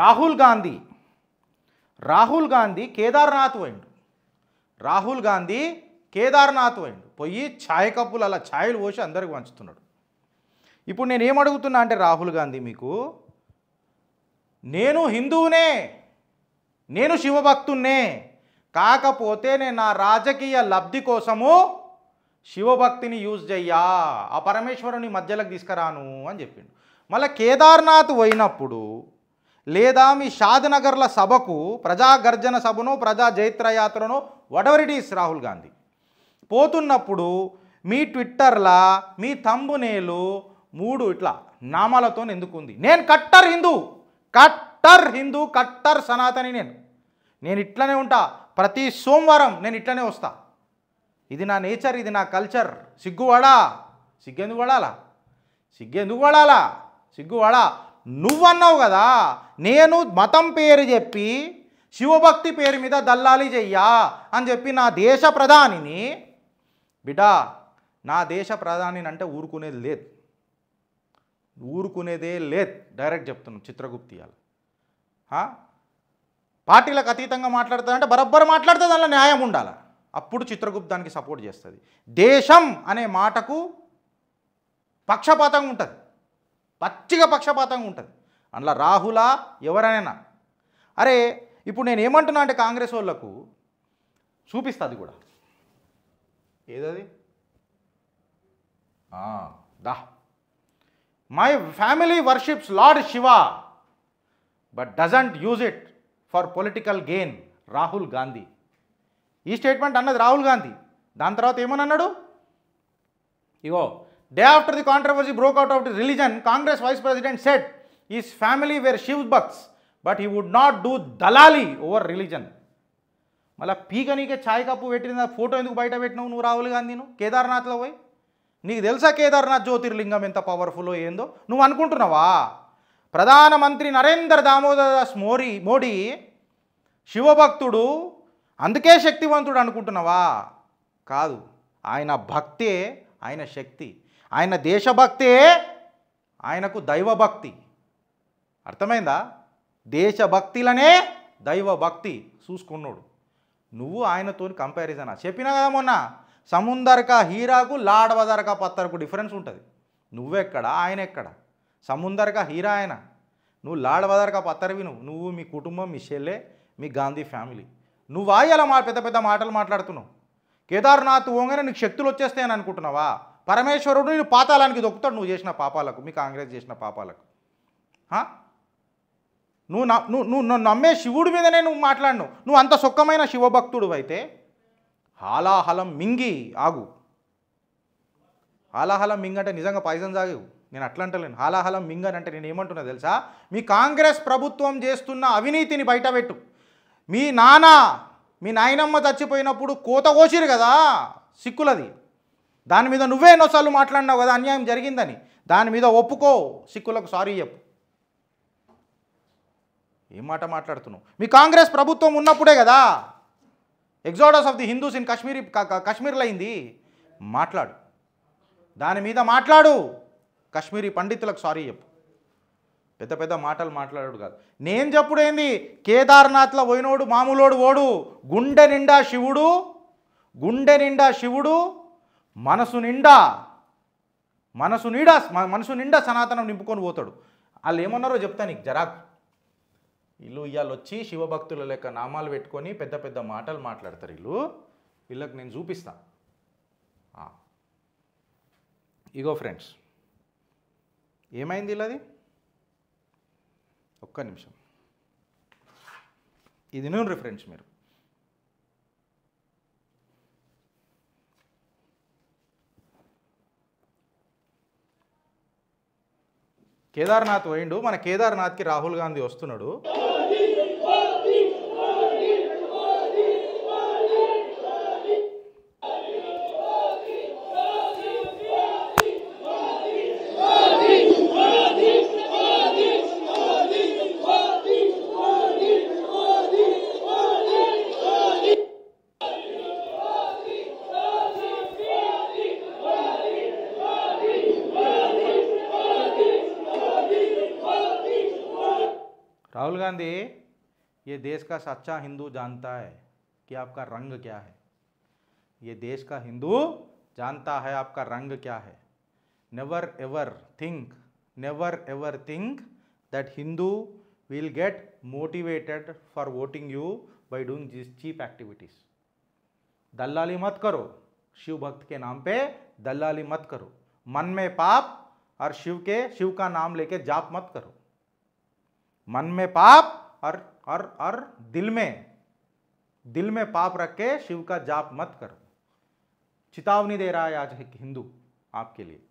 రాహుల్ గాంధీ రాహుల్ గాంధీ కేదార్నాథ్ పోయిండు రాహుల్ గాంధీ కేదార్నాథ్ పోయిండు పోయి ఛాయ్ కప్పులు అలా ఛాయలు పోసి అందరికి పంచుతున్నాడు ఇప్పుడు నేను ఏమడుగుతున్నా అంటే రాహుల్ గాంధీ మీకు నేను హిందువునే నేను శివభక్తున్నే కాకపోతే నేను నా రాజకీయ లబ్ధి కోసము శివభక్తిని యూజ్ చెయ్యా ఆ పరమేశ్వరుని మధ్యలోకి తీసుకురాను అని చెప్పిండు మళ్ళీ కేదార్నాథ్ పోయినప్పుడు లేదా మీ షాద్నగర్ల సభకు ప్రజా గర్జన సభను ప్రజా జైత్రయాత్రను వడవర్ ఇట్ ఈస్ రాహుల్ గాంధీ పోతున్నప్పుడు మీ ట్విట్టర్లా మీ తంబునేలు మూడు ఇట్లా నామాలతో ఎందుకుంది నేను కట్టర్ హిందూ కట్టర్ హిందూ కట్టర్ సనాతని నేను నేను ఇట్లనే ఉంటా ప్రతి సోమవారం నేను ఇట్లనే వస్తా ఇది నా నేచర్ ఇది నా కల్చర్ సిగ్గువాడా సిగ్గెందుకు వాడాలా సిగ్గెందుకు వాడాలా సిగ్గువాడా నువ్వన్నావు కదా నేను మతం పేరు చెప్పి శివభక్తి పేరు మీద దల్లాలి చెయ్యా అని చెప్పి నా దేశ ప్రధానిని బిడా నా దేశ ప్రధానిని అంటే ఊరుకునేది లేదు ఊరుకునేదే లేదు డైరెక్ట్ చెప్తున్నాం చిత్రగుప్తియాలు పార్టీలకు అతీతంగా మాట్లాడుతుందంటే బరబ్బర మాట్లాడితే దానిలో న్యాయం ఉండాలి అప్పుడు చిత్రగుప్త దానికి సపోర్ట్ చేస్తుంది దేశం అనే మాటకు పక్షపాతంగా ఉంటుంది పచ్చిగా పక్షపాతంగా ఉంటుంది అందులో రాహులా ఎవరైనా అరే ఇప్పుడు నేను ఏమంటున్నా అంటే కాంగ్రెస్ వాళ్ళకు చూపిస్తుంది కూడా ఏదది the my family worships Lord Shiva but doesn't use it for political gain Rahul Gandhi ఈ స్టేట్మెంట్ అన్నది రాహుల్ గాంధీ దాని తర్వాత ఏమని అన్నాడు ఇగో day after the controversy broke out of religion Congress vice president President is family family were Shiv Bucks, but he would not do dalali over మళ్ళీ పీక నీకే ఛాయ్ కప్పు పెట్టిన ఫోటో ఎందుకు బయట పెట్టినావు నువ్వు రాహుల్ గాంధీను కేదార్నాథ్లో పోయి నీకు తెలుసా కేదార్నాథ్ జ్యోతిర్లింగం ఎంత పవర్ఫుల్ ఏందో నువ్వు అనుకుంటున్నావా ప్రధానమంత్రి నరేంద్ర దామోదర్ దాస్ మోరీ మోడీ శివభక్తుడు అందుకే శక్తివంతుడు అనుకుంటున్నావా కాదు ఆయన భక్తే ఆయన శక్తి ఆయన దేశభక్తే ఆయనకు దైవభక్తి అర్థమైందా దేశభక్తిలనే దైవభక్తి చూసుకున్నాడు నువ్వు ఆయనతో ఆ చెప్పినా కదా మొన్న సముందరక హీరాకు లాడవదరక పత్తరకు డిఫరెన్స్ ఉంటుంది నువ్వెక్కడ ఆయన ఎక్కడ సముందరక హీరా ఆయన నువ్వు లాడవదరక పత్తరవి నువ్వు నువ్వు మీ కుటుంబం మీ షెల్లే మీ గాంధీ ఫ్యామిలీ నువ్వు ఇలా మా పెద్ద పెద్ద మాటలు మాట్లాడుతున్నావు కేదార్నాథ్ పోగానే నీకు శక్తులు వచ్చేస్తాయని అనుకుంటున్నావా పరమేశ్వరుడు నేను పాతాలానికి దొక్కుతాడు నువ్వు చేసిన పాపాలకు మీ కాంగ్రెస్ చేసిన పాపాలకు నువ్వు నువ్వు నువ్వు నమ్మే శివుడి మీదనే నువ్వు మాట్లాడినావు నువ్వు అంత సుఖమైన శివభక్తుడు అయితే హాలాహలం మింగి ఆగు హాలాహలం మింగ్ అంటే నిజంగా పాయిజన్ తాగేవు నేను అట్లా హాలాహలం మింగ్ అని అంటే నేను ఏమంటున్నా తెలుసా మీ కాంగ్రెస్ ప్రభుత్వం చేస్తున్న అవినీతిని బయటపెట్టు మీ నాన్న మీ నాయనమ్మ చచ్చిపోయినప్పుడు కోత కోసిరు కదా సిక్కులది దాని మీద నువ్వే ఎన్నోసార్లు మాట్లాడినావు కదా అన్యాయం జరిగిందని దాని మీద ఒప్పుకో సిక్కులకు సారీ చెప్పు ఏం మాట మాట్లాడుతున్నావు మీ కాంగ్రెస్ ప్రభుత్వం ఉన్నప్పుడే కదా exodus of the Hindus in Kashmir కాశ్మీర్లో అయింది మాట్లాడు దాని మీద మాట్లాడు కాశ్మీరీ పండితులకు సారీ చెప్పు పెద్ద పెద్ద మాటలు మాట్లాడాడు కాదు నేను చెప్పుడేంది కేదార్నాథ్లో పోయినోడు మామూలోడు ఓడు గుండె నిండా శివుడు గుండె నిండా శివుడు మనసు నిండా మనసు నిండా మనసు నిండా సనాతనం నింపుకొని పోతాడు వాళ్ళు ఏమన్నారో చెప్తాను నీకు జరాక్ వీళ్ళు ఇవాళ వచ్చి శివభక్తుల లెక్క నామాలు పెట్టుకొని పెద్ద పెద్ద మాటలు మాట్లాడతారు వీళ్ళు వీళ్ళకి నేను చూపిస్తా ఇగో ఫ్రెండ్స్ ఏమైంది వీళ్ళది ఒక్క నిమిషం ఇది నేను ఫ్రెండ్స్ మీరు కేదార్నాథ్ పోయిండు మన కేదార్నాథ్కి రాహుల్ గాంధీ వస్తున్నాడు राहुल गांधी ये देश का सच्चा हिंदू जानता है कि आपका रंग क्या है ये देश का हिंदू जानता है आपका रंग क्या है never ever think never ever think that Hindu will get motivated for voting you by doing this cheap activities दलाली मत करो शिव भक्त के नाम पे दलाली मत करो मन में पाप और शिव के शिव का नाम लेके जाप मत करो मन में पाप और और और दिल में दिल में पाप रख के शिव का जाप मत करो चेतावनी दे रहा है आज एक हिंदू आपके लिए